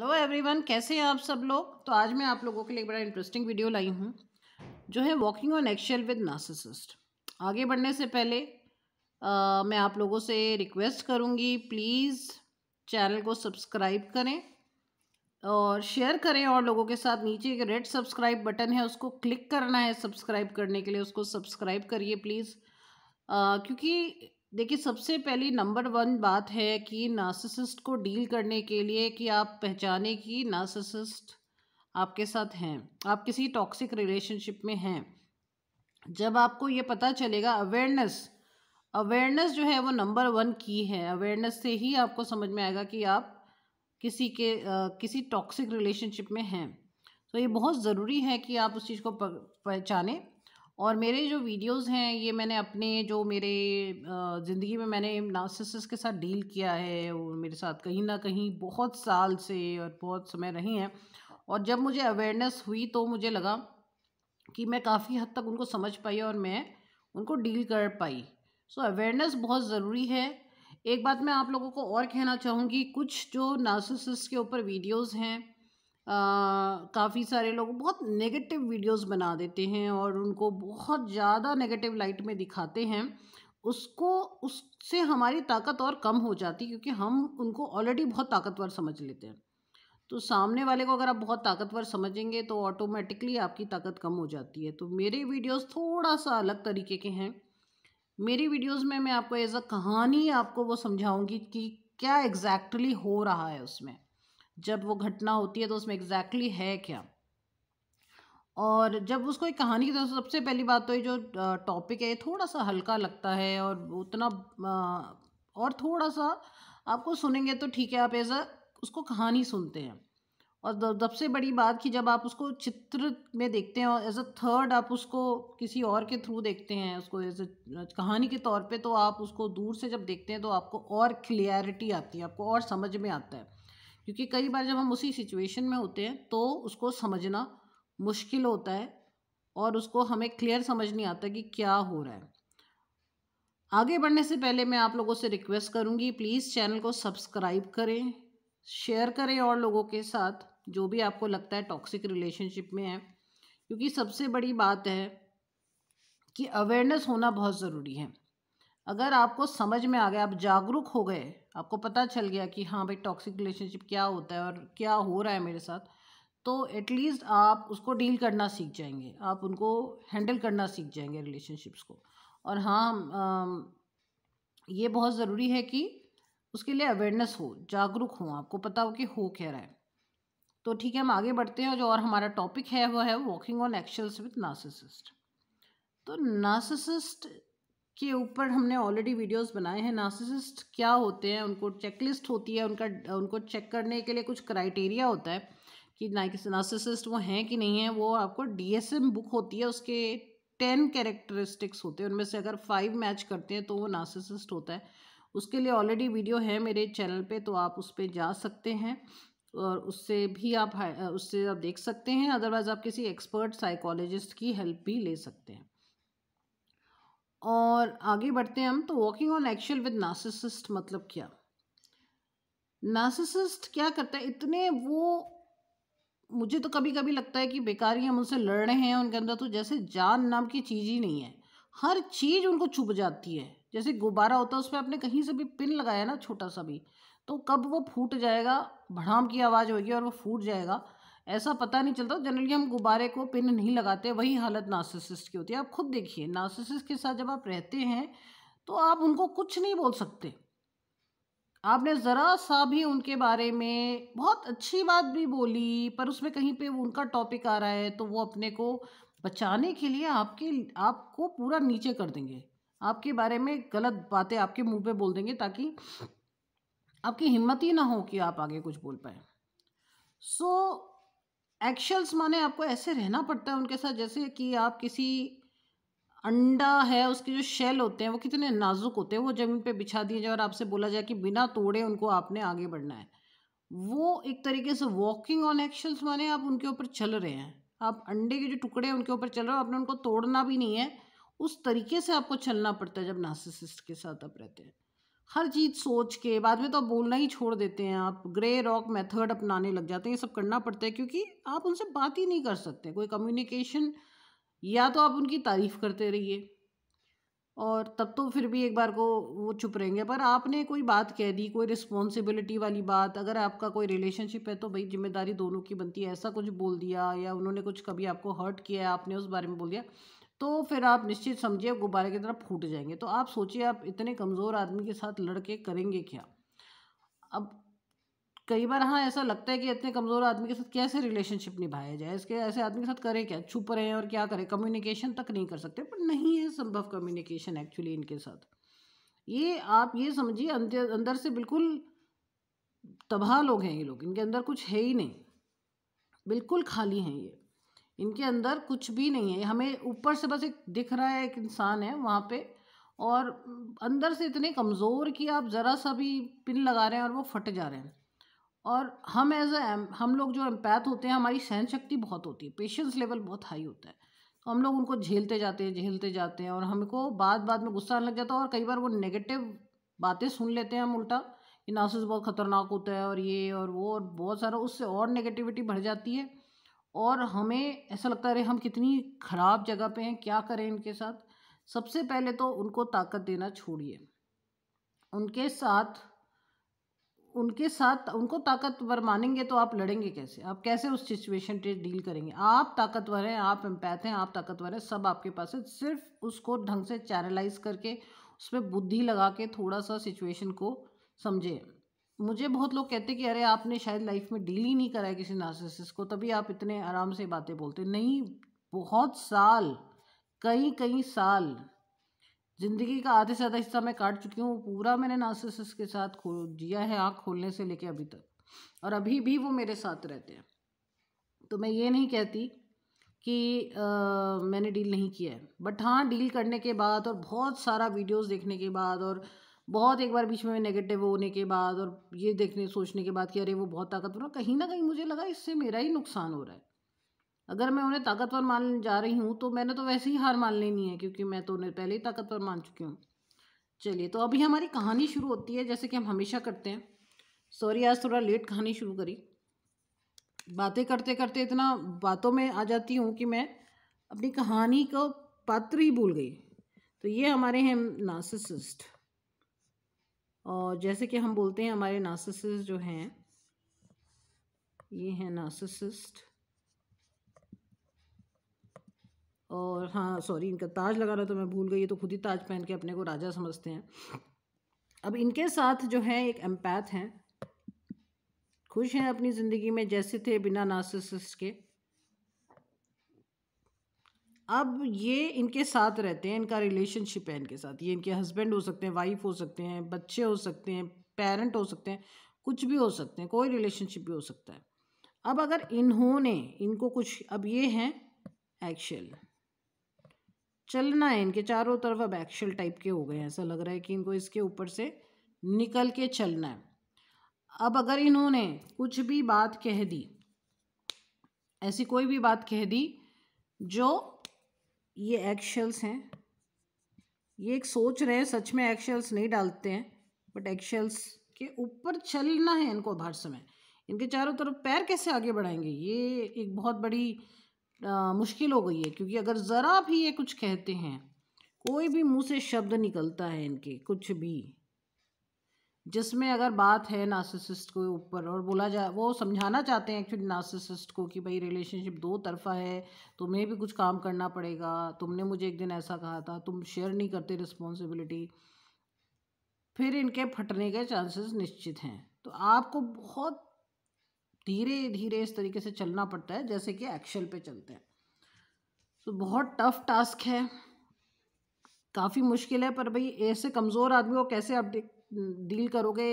hello everyone कैसे हैं आप सब लोग तो आज मैं आप लोगों के लिए एक बड़ा इंटरेस्टिंग वीडियो लाई हूँ जो है walking on eggshell with narcissist आगे बढ़ने से पहले आ, मैं आप लोगों से रिक्वेस्ट करूँगी प्लीज़ चैनल को सब्सक्राइब करें और शेयर करें और लोगों के साथ नीचे एक रेड सब्सक्राइब बटन है उसको क्लिक करना है सब्सक्राइब करने के लिए उसको सब्सक्राइब करिए प्लीज़ क्योंकि देखिए सबसे पहली नंबर वन बात है कि नासिसिस्ट को डील करने के लिए कि आप पहचाने कि नासिसिस्ट आपके साथ हैं आप किसी टॉक्सिक रिलेशनशिप में हैं जब आपको ये पता चलेगा अवेयरनेस अवेयरनेस जो है वो नंबर वन की है अवेयरनेस से ही आपको समझ में आएगा कि आप किसी के आ, किसी टॉक्सिक रिलेशनशिप में हैं तो ये बहुत ज़रूरी है कि आप उस चीज़ को पहचानें और मेरे जो वीडियोस हैं ये मैंने अपने जो मेरे ज़िंदगी में मैंने नासिस के साथ डील किया है और मेरे साथ कहीं ना कहीं बहुत साल से और बहुत समय रही हैं और जब मुझे अवेयरनेस हुई तो मुझे लगा कि मैं काफ़ी हद तक उनको समझ पाई और मैं उनको डील कर पाई सो अवेयरनेस बहुत ज़रूरी है एक बात मैं आप लोगों को और कहना चाहूँगी कुछ जो नासिस के ऊपर वीडियोज़ हैं काफ़ी सारे लोग बहुत नेगेटिव वीडियोस बना देते हैं और उनको बहुत ज़्यादा नेगेटिव लाइट में दिखाते हैं उसको उससे हमारी ताकत और कम हो जाती क्योंकि हम उनको ऑलरेडी बहुत ताकतवर समझ लेते हैं तो सामने वाले को अगर आप बहुत ताकतवर समझेंगे तो ऑटोमेटिकली आपकी ताकत कम हो जाती है तो मेरे वीडियोस थोड़ा सा अलग तरीके के हैं मेरी वीडियोस में मैं आपको एज अ कहानी आपको वो समझाऊंगी कि क्या एग्जैक्टली exactly हो रहा है उसमें जब वो घटना होती है तो उसमें एग्जैक्टली exactly है क्या और जब उसको एक कहानी की तरह तो सबसे पहली बात तो ये जो टॉपिक है ये थोड़ा सा हल्का लगता है और उतना और थोड़ा सा आपको सुनेंगे तो ठीक है आप एज अ उसको कहानी सुनते हैं और सबसे बड़ी बात कि जब आप उसको चित्र में देखते हैं और एज अ थर्ड आप उसको किसी और के थ्रू देखते हैं उसको एज अ कहानी के तौर पे तो आप उसको दूर से जब देखते हैं तो आपको और क्लियरिटी आती है आपको और समझ में आता है क्योंकि कई बार जब हम उसी सिचुएशन में होते हैं तो उसको समझना मुश्किल होता है और उसको हमें क्लियर समझ नहीं आता कि क्या हो रहा है आगे बढ़ने से पहले मैं आप लोगों से रिक्वेस्ट करूंगी प्लीज़ चैनल को सब्सक्राइब करें शेयर करें और लोगों के साथ जो भी आपको लगता है टॉक्सिक रिलेशनशिप में है क्योंकि सबसे बड़ी बात है कि अवेयरनेस होना बहुत ज़रूरी है अगर आपको समझ में आ गया आप जागरूक हो गए आपको पता चल गया कि हाँ भाई टॉक्सिक रिलेशनशिप क्या होता है और क्या हो रहा है मेरे साथ तो एटलीस्ट आप उसको डील करना सीख जाएंगे आप उनको हैंडल करना सीख जाएंगे रिलेशनशिप्स को और हाँ ये बहुत ज़रूरी है कि उसके लिए अवेयरनेस हो जागरूक हो आपको पता हो कि हो कह रहा है तो ठीक है हम आगे बढ़ते हैं जो और हमारा टॉपिक है वो है walking on eggshells with narcissist तो नासिसिस्ट के ऊपर हमने ऑलरेडी वीडियोस बनाए हैं नार्सिसिस्ट क्या होते हैं उनको चेकलिस्ट होती है उनका उनको चेक करने के लिए कुछ क्राइटेरिया होता है कि नार्सिसिस्ट वो हैं कि नहीं है वो आपको डीएसएम बुक होती है उसके टेन कैरेक्टरिस्टिक्स होते हैं उनमें से अगर फाइव मैच करते हैं तो वो नार्सिसिस्ट होता है उसके लिए ऑलरेडी वीडियो है मेरे चैनल पर तो आप उस पर जा सकते हैं और उससे भी आप उससे आप देख सकते हैं अदरवाइज़ आप किसी एक्सपर्ट साइकोलॉजिस्ट की हेल्प भी ले सकते हैं और आगे बढ़ते हैं हम तो walking on eggshells with narcissist मतलब क्या नासिसिस्ट क्या करता है इतने वो मुझे तो कभी कभी लगता है कि बेकार ही हम उनसे लड़ रहे हैं उनके अंदर तो जैसे जान नाम की चीज़ ही नहीं है हर चीज़ उनको छुप जाती है जैसे गुब्बारा होता है उस पर आपने कहीं से भी पिन लगाया ना छोटा सा भी तो कब वो फूट जाएगा भड़ाम की आवाज़ होगी और वो फूट जाएगा ऐसा पता नहीं चलता जनरली हम गुब्बारे को पिन नहीं लगाते वही हालत नार्सिसिस्ट की होती है आप खुद देखिए नार्सिसिस्ट के साथ जब आप रहते हैं तो आप उनको कुछ नहीं बोल सकते आपने ज़रा सा भी उनके बारे में बहुत अच्छी बात भी बोली पर उसमें कहीं पे उनका टॉपिक आ रहा है तो वो अपने को बचाने के लिए आपके आपको पूरा नीचे कर देंगे आपके बारे में गलत बातें आपके मुंह पे बोल देंगे ताकि आपकी हिम्मत ही ना हो कि आप आगे कुछ बोल पाए सो एक्शल्स माने आपको ऐसे रहना पड़ता है उनके साथ जैसे कि आप किसी अंडा है उसके जो शेल होते हैं वो कितने नाजुक होते हैं वो ज़मीन पे बिछा दिए जाए और आपसे बोला जाए कि बिना तोड़े उनको आपने आगे बढ़ना है वो एक तरीके से वॉकिंग ऑन एक्शल्स माने आप उनके ऊपर चल रहे हैं आप अंडे के जो टुकड़े हैं उनके ऊपर चल रहे हो आपने उनको तोड़ना भी नहीं है उस तरीके से आपको चलना पड़ता है जब नासिसिस्ट के साथ आप रहते हैं हर चीज़ सोच के बाद में तो आप बोलना ही छोड़ देते हैं आप ग्रे रॉक मेथड अपनाने लग जाते हैं ये सब करना पड़ता है क्योंकि आप उनसे बात ही नहीं कर सकते कोई कम्युनिकेशन या तो आप उनकी तारीफ़ करते रहिए और तब तो फिर भी एक बार को वो चुप रहेंगे पर आपने कोई बात कह दी कोई रिस्पॉन्सिबिलिटी वाली बात अगर आपका कोई रिलेशनशिप है तो भाई जिम्मेदारी दोनों की बनती है ऐसा कुछ बोल दिया या उन्होंने कुछ कभी आपको हर्ट किया है आपने उस बारे में बोल दिया तो फिर आप निश्चित समझिए गुब्बारे की तरह फूट जाएंगे तो आप सोचिए आप इतने कमज़ोर आदमी के साथ लड़के करेंगे क्या अब कई बार हाँ ऐसा लगता है कि इतने कमज़ोर आदमी के साथ कैसे रिलेशनशिप निभाया जाए इसके ऐसे आदमी के साथ करें क्या छुप रहे हैं और क्या करें कम्युनिकेशन तक नहीं कर सकते पर नहीं है संभव कम्युनिकेशन एक्चुअली इनके साथ ये आप ये समझिए अंदर अंदर से बिल्कुल तबाह लोग हैं ये लोग इनके अंदर कुछ है ही नहीं बिल्कुल खाली हैं ये इनके अंदर कुछ भी नहीं है हमें ऊपर से बस एक दिख रहा है एक इंसान है वहाँ पे और अंदर से इतने कमज़ोर कि आप ज़रा सा भी पिन लगा रहे हैं और वो फट जा रहे हैं और हम एज एम हम लोग जो एम्पैथ होते हैं हमारी सहन शक्ति बहुत होती है पेशेंस लेवल बहुत हाई होता है तो हम लोग उनको झेलते जाते हैं झेलते जाते हैं और हमको बाद बाद में गुस्सा आने लग जाता है और कई बार वो नेगेटिव बातें सुन लेते हैं हम उल्टा कि नासिस बहुत ख़तरनाक होता है और ये और वो और बहुत सारा उससे और नेगेटिविटी बढ़ जाती है और हमें ऐसा लगता है अरे हम कितनी ख़राब जगह पे हैं क्या करें इनके साथ सबसे पहले तो उनको ताकत देना छोड़िए उनके साथ उनके साथ उनको ताकतवर मानेंगे तो आप लड़ेंगे कैसे आप कैसे उस सिचुएशन पे डील करेंगे आप ताकतवर हैं आप एम्पैथ हैं आप ताकतवर हैं सब आपके पास है सिर्फ उसको ढंग से चैनलाइज करके उसमें बुद्धि लगा के थोड़ा सा सिचुएशन को समझें मुझे बहुत लोग कहते कि अरे आपने शायद लाइफ में डील ही नहीं कराया किसी नार्सिसिस्ट को तभी आप इतने आराम से बातें बोलते नहीं बहुत साल कई कई साल ज़िंदगी का आधे से आधा हिस्सा मैं काट चुकी हूँ पूरा मैंने नार्सिसिस्ट के साथ खो दिया है आँख खोलने से लेके अभी तक और अभी भी वो मेरे साथ रहते हैं तो मैं ये नहीं कहती कि आ, मैंने डील नहीं किया है बट हाँ डील करने के बाद और बहुत सारा वीडियोस देखने के बाद और बहुत एक बार बीच में नेगेटिव होने के बाद और ये देखने सोचने के बाद कि अरे वो बहुत ताकतवर कहीं ना कहीं मुझे लगा इससे मेरा ही नुकसान हो रहा है अगर मैं उन्हें ताकतवर मान जा रही हूँ तो मैंने तो वैसे ही हार मान लेनी है क्योंकि मैं तो उन्हें पहले ही ताकतवर मान चुकी हूँ चलिए तो अभी हमारी कहानी शुरू होती है जैसे कि हम हमेशा करते हैं सॉरी आज थोड़ा लेट कहानी शुरू करी बातें करते करते इतना बातों में आ जाती हूँ कि मैं अपनी कहानी का पात्र ही भूल गई तो ये हमारे हैं नासिसिस्ट और जैसे कि हम बोलते हैं हमारे नासिस जो हैं ये हैं नासिसिस्ट और हाँ सॉरी इनका ताज लगाना तो मैं भूल गई ये तो खुद ही ताज पहन के अपने को राजा समझते हैं अब इनके साथ जो है एक एम्पैथ हैं खुश हैं अपनी ज़िंदगी में जैसे थे बिना नासिसिस्ट के अब ये इनके साथ रहते हैं इनका रिलेशनशिप है इनके साथ ये इनके हस्बैंड हो सकते हैं वाइफ हो सकते हैं बच्चे हो सकते हैं पेरेंट हो सकते हैं कुछ भी हो सकते हैं कोई रिलेशनशिप भी हो सकता है अब अगर इन्होंने इनको कुछ अब ये हैं एक्शल चलना है इनके चारों तरफ अब एक्शल टाइप के हो गए हैं ऐसा लग रहा है कि इनको इसके ऊपर से निकल के चलना है अब अगर इन्होंने कुछ भी बात कह दी ऐसी कोई भी बात कह दी जो ये एक्शल्स हैं ये एक सोच रहे हैं सच में एक्शल्स नहीं डालते हैं बट एक्शल्स के ऊपर चलना है इनको हर समय इनके चारों तरफ पैर कैसे आगे बढ़ाएंगे ये एक बहुत बड़ी आ, मुश्किल हो गई है क्योंकि अगर ज़रा भी ये कुछ कहते हैं कोई भी मुंह से शब्द निकलता है इनके कुछ भी जिसमें अगर बात है नासिसिस्ट के ऊपर और बोला जा वो समझाना चाहते हैं एक्चुअली नासिसिस्ट को कि भाई रिलेशनशिप दो तरफा है तुम्हें भी कुछ काम करना पड़ेगा तुमने मुझे एक दिन ऐसा कहा था तुम शेयर नहीं करते रिस्पॉन्सिबिलिटी फिर इनके फटने के चांसेस निश्चित हैं तो आपको बहुत धीरे धीरे इस तरीके से चलना पड़ता है जैसे कि एक्शन पे चलते हैं तो बहुत टफ टास्क है काफ़ी मुश्किल है पर भाई ऐसे कमज़ोर आदमी को कैसे आप डील करोगे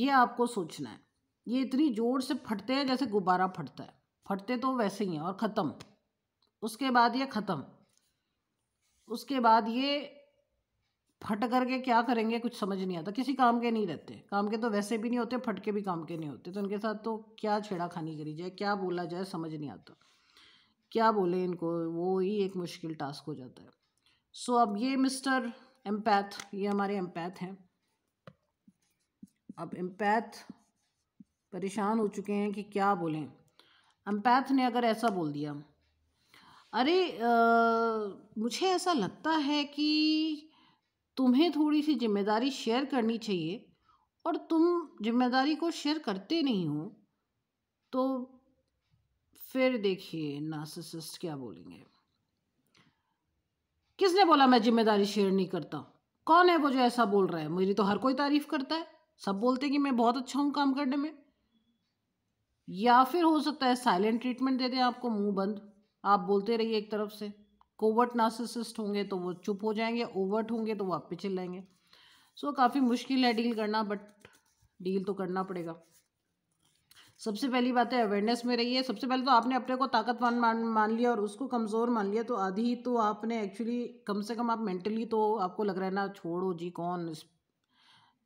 ये आपको सोचना है ये इतनी ज़ोर से फटते हैं जैसे गुब्बारा फटता है फटते तो वैसे ही हैं और ख़त्म उसके बाद ये ख़त्म उसके बाद ये फट करके क्या करेंगे कुछ समझ नहीं आता किसी काम के नहीं रहते काम के तो वैसे भी नहीं होते फट के भी काम के नहीं होते तो इनके साथ तो क्या छेड़ाखानी करी जाए क्या बोला जाए समझ नहीं आता क्या बोले इनको वो ही एक मुश्किल टास्क हो जाता है सो so, अब ये मिस्टर एम्पैथ ये हमारे एम्पैथ हैं अब एम्पैथ परेशान हो चुके हैं कि क्या बोलें एम्पैथ ने अगर ऐसा बोल दिया अरे आ, मुझे ऐसा लगता है कि तुम्हें थोड़ी सी जिम्मेदारी शेयर करनी चाहिए और तुम जिम्मेदारी को शेयर करते नहीं हो तो फिर देखिए नासिसिस्ट क्या बोलेंगे किसने बोला मैं जिम्मेदारी शेयर नहीं करता कौन है वो जो ऐसा बोल रहा है मेरी तो हर कोई तारीफ करता है सब बोलते हैं कि मैं बहुत अच्छा हूँ काम करने में या फिर हो सकता है साइलेंट ट्रीटमेंट दे दें आपको मुंह बंद आप बोलते रहिए एक तरफ से कोवर्ट नासिसिस्ट होंगे तो वो चुप हो जाएंगे ओवर्ट होंगे तो वो आप पे चिल्लाएंगे सो काफ़ी मुश्किल है डील करना बट डील तो करना पड़ेगा सबसे पहली बात है अवेयरनेस में रहिए सबसे पहले तो आपने अपने को ताकतवान मान मान लिया और उसको कमज़ोर मान लिया तो आधी तो आपने एक्चुअली कम से कम आप मेंटली तो आपको लग रहा है ना छोड़ो जी कौन इस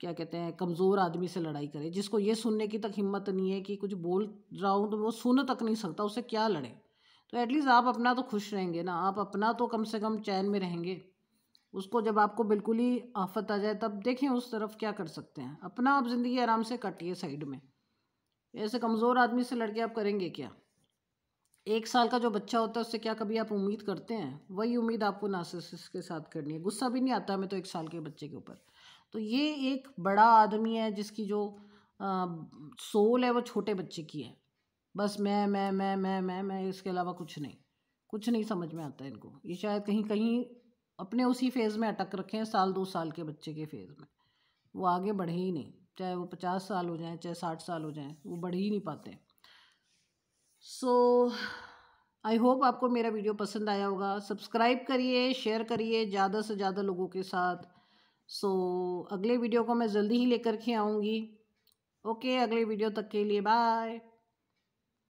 क्या कहते हैं कमज़ोर आदमी से लड़ाई करे जिसको ये सुनने की तक हिम्मत नहीं है कि कुछ बोल रहा हूँ तो वो सुन तक नहीं सकता उससे क्या लड़े तो एटलीस्ट आप अपना तो खुश रहेंगे ना आप अपना तो कम से कम चैन में रहेंगे उसको जब आपको बिल्कुल ही आफत आ जाए तब देखें उस तरफ क्या कर सकते हैं अपना आप ज़िंदगी आराम से कटिए साइड में ऐसे कमज़ोर आदमी से लड़के आप करेंगे क्या एक साल का जो बच्चा होता है उससे क्या कभी आप उम्मीद करते हैं वही उम्मीद आपको नासिस के साथ करनी है गुस्सा भी नहीं आता हमें तो एक साल के बच्चे के ऊपर तो ये एक बड़ा आदमी है जिसकी जो आ, सोल है वो छोटे बच्चे की है बस मैं मैं मैं मैं मैं मैं इसके अलावा कुछ नहीं कुछ नहीं समझ में आता इनको ये शायद कहीं कहीं अपने उसी फेज़ में अटक रखे हैं साल दो साल के बच्चे के फेज़ में वो आगे बढ़े ही नहीं चाहे वो पचास साल हो जाएं चाहे साठ साल हो जाएं वो बढ़ ही नहीं पाते सो आई होप आपको मेरा वीडियो पसंद आया होगा सब्सक्राइब करिए शेयर करिए ज़्यादा से ज़्यादा लोगों के साथ सो so, अगले वीडियो को मैं जल्दी ही लेकर के आऊँगी ओके अगले वीडियो तक के लिए बाय